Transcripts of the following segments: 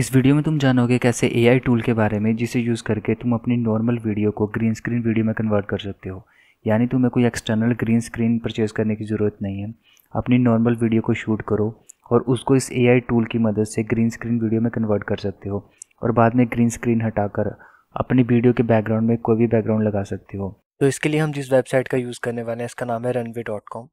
इस वीडियो में तुम जानोगे कैसे एआई टूल के बारे में जिसे यूज़ करके तुम अपनी नॉर्मल वीडियो को ग्रीन स्क्रीन वीडियो में कन्वर्ट कर सकते हो यानी तुम्हें कोई एक्सटर्नल ग्रीन स्क्रीन परचेज़ करने की ज़रूरत नहीं है अपनी नॉर्मल वीडियो को शूट करो और उसको इस एआई टूल की मदद से ग्रीन स्क्रीन वीडियो में कन्वर्ट कर सकते हो और बाद में ग्रीन स्क्रीन हटाकर अपनी वीडियो के बैकग्राउंड में कोई भी बैकग्राउंड लगा सकते हो तो इसके लिए हम जिस वेबसाइट का यूज़ करने वाले हैं इसका नाम है रनवे डॉट कॉम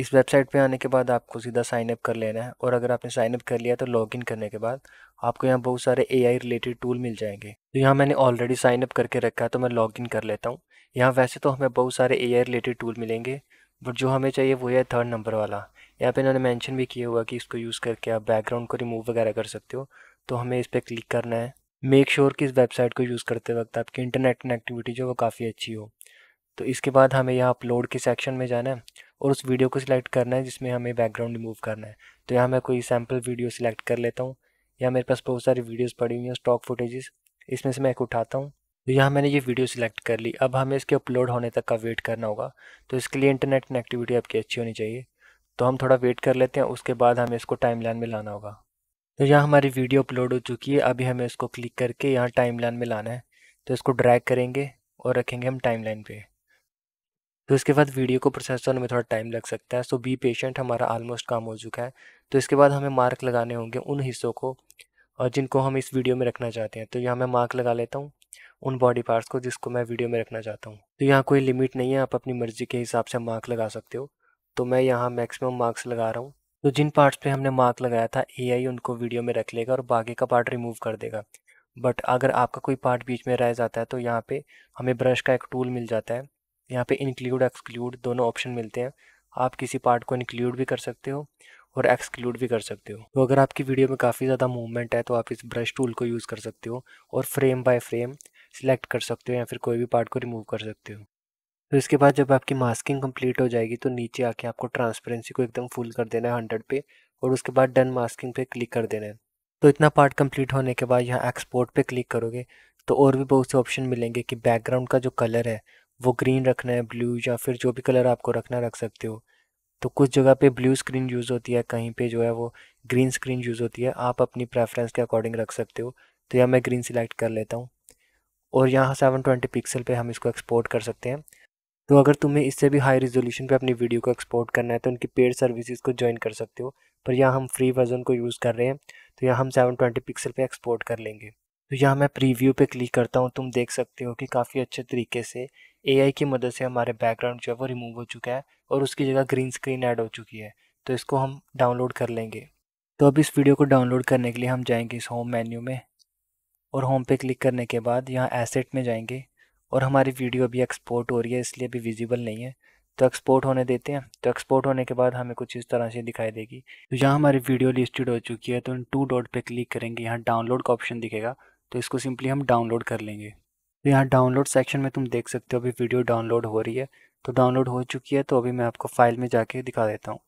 इस वेबसाइट पे आने के बाद आपको सीधा साइन अप कर लेना है और अगर आपने साइन अप कर लिया तो लॉगिन करने के बाद आपको यहाँ बहुत सारे एआई रिलेटेड टूल मिल जाएंगे तो यहाँ मैंने ऑलरेडी साइन अप करके रखा है तो मैं लॉगिन कर लेता हूँ यहाँ वैसे तो हमें बहुत सारे एआई रिलेटेड टूल मिलेंगे बट जो हमें चाहिए वो है थर्ड नंबर वाला यहाँ पर इन्होंने मैंशन भी किया हुआ कि इसको यूज़ करके आप बैकग्राउंड को रिमूव वगैरह कर सकते हो तो हमें इस पर क्लिक करना है मेक श्योर sure कि इस वेबसाइट को यूज़ करते वक्त आपकी इंटरनेट कनेक्टिविटी जो वो काफ़ी अच्छी हो तो इसके बाद हमें यहाँ अपलोड के सेक्शन में जाना है और उस वीडियो को सिलेक्ट करना है जिसमें हमें बैकग्राउंड रिमूव करना है तो यहाँ मैं कोई सैम्पल वीडियो सिलेक्ट कर लेता हूँ यहाँ मेरे पास बहुत सारी वीडियोज़ पड़ी हुई हैं स्टॉक फुटेजेस इसमें से मैं एक उठाता हूँ तो यहाँ मैंने ये वीडियो सिलेक्ट कर ली अब हमें इसके अपलोड होने तक का वेट करना होगा तो इसके लिए इंटरनेट कनेक्टिविटी आपकी अच्छी होनी चाहिए तो हम थोड़ा वेट कर लेते हैं उसके बाद हमें इसको लाइन में लाना होगा तो यहाँ हमारी वीडियो अपलोड हो चुकी है अभी हमें इसको क्लिक करके यहाँ टाइमलाइन में लाना है तो इसको ड्रैग करेंगे और रखेंगे हम टाइमलाइन पे तो इसके बाद वीडियो को प्रोसेस करने में थोड़ा टाइम लग सकता है सो बी पेशेंट हमारा ऑलमोस्ट काम हो चुका है तो इसके बाद हमें मार्क लगाने होंगे उन हिस्सों को और जिनको हम इस वीडियो में रखना चाहते हैं तो यहाँ मैं मार्क लगा लेता हूँ उन बॉडी पार्ट्स को जिसको मैं वीडियो में रखना चाहता हूँ तो यहाँ कोई लिमिट नहीं है आप अपनी मर्ज़ी के हिसाब से मार्क लगा सकते हो तो मैं यहाँ मैक्सिमम मार्क्स लगा रहा हूँ तो जिन पार्ट्स पे हमने मार्क लगाया था एआई उनको वीडियो में रख लेगा और बाकी का पार्ट रिमूव कर देगा बट अगर आपका कोई पार्ट बीच में रह जाता है तो यहाँ पे हमें ब्रश का एक टूल मिल जाता है यहाँ पे इंक्लूड एक्सक्लूड दोनों ऑप्शन मिलते हैं आप किसी पार्ट को इंक्लूड भी कर सकते हो और एक्सक्लूड भी कर सकते हो तो अगर आपकी वीडियो में काफ़ी ज़्यादा मूवमेंट है तो आप इस ब्रश टूल को यूज़ कर सकते हो और फ्रेम बाय फ्रेम सिलेक्ट कर सकते हो या फिर कोई भी पार्ट को रिमूव कर सकते हो तो इसके बाद जब आपकी मास्किंग कंप्लीट हो जाएगी तो नीचे आके आपको ट्रांसपेरेंसी को एकदम फुल कर देना है हंड्रेड पे और उसके बाद डन मास्किंग पे क्लिक कर देना है तो इतना पार्ट कंप्लीट होने के बाद यहाँ एक्सपोर्ट पे क्लिक करोगे तो और भी बहुत से ऑप्शन मिलेंगे कि बैकग्राउंड का जो कलर है वो ग्रीन रखना है ब्लू या फिर जो भी कलर आपको रखना रख सकते हो तो कुछ जगह पे ब्लू स्क्रीन यूज़ होती है कहीं पे जो है वो ग्रीन स्क्रीन यूज़ होती है आप अपनी प्रेफरेंस के अकॉर्डिंग रख सकते हो तो यहाँ मैं ग्रीन सिलेक्ट कर लेता हूँ और यहाँ सेवन ट्वेंटी पिक्सल पर हम इसको एक्सपोर्ट कर सकते हैं तो अगर तुम्हें इससे भी हाई रिजोल्यूशन पे अपनी वीडियो को एक्सपोर्ट करना है तो उनकी पेड सर्विसेज को ज्वाइन कर सकते हो पर यहाँ हम फ्री वर्जन को यूज़ कर रहे हैं तो यहाँ हम सेवन ट्वेंटी पिक्सल पे एक्सपोर्ट कर लेंगे तो यहाँ मैं प्रीव्यू पे क्लिक करता हूँ तुम देख सकते हो कि काफ़ी अच्छे तरीके से एआई की मदद से हमारे बैकग्राउंड जो है वो रिमूव हो चुका है और उसकी जगह ग्रीन स्क्रीन ऐड हो चुकी है तो इसको हम डाउनलोड कर लेंगे तो अब इस वीडियो को डाउनलोड करने के लिए हम जाएंगे इस होम मेन्यू में और होम पे क्लिक करने के बाद यहाँ एसेट में जाएंगे और हमारी वीडियो अभी एक्सपोर्ट हो रही है इसलिए अभी विजिबल नहीं है तो एक्सपोर्ट होने देते हैं तो एक्सपोर्ट होने के बाद हमें कुछ इस तरह से दिखाई देगी तो यहाँ हमारी वीडियो लिस्टेड हो चुकी है तो इन टू डॉट पे क्लिक करेंगे यहाँ डाउनलोड का ऑप्शन दिखेगा तो इसको सिंपली हम डाउनलोड कर लेंगे तो यहाँ डाउनलोड सेक्शन में तुम देख सकते हो अभी वीडियो डाउनलोड हो रही है तो डाउनलोड हो चुकी है तो अभी मैं आपको फाइल में जाके दिखा देता हूँ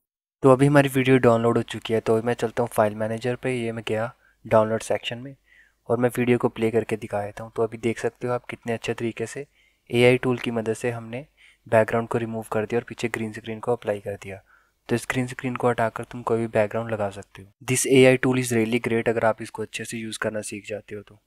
तो अभी हमारी वीडियो डाउनलोड हो चुकी है तो मैं चलता हूँ फाइल मैनेजर पे ये मैं गया डाउनलोड सेक्शन में और मैं वीडियो को प्ले करके दिखा देता हूँ तो अभी देख सकते हो आप कितने अच्छे तरीके से ए टूल की मदद से हमने बैकग्राउंड को रिमूव कर दिया और पीछे ग्रीन स्क्रीन को अप्लाई कर दिया तो इस ग्रीन स्क्रीन को हटाकर तुम कोई भी बैकग्राउंड लगा सकते हो this a tool is really great अगर आप इसको अच्छे से यूज़ करना सीख जाते हो तो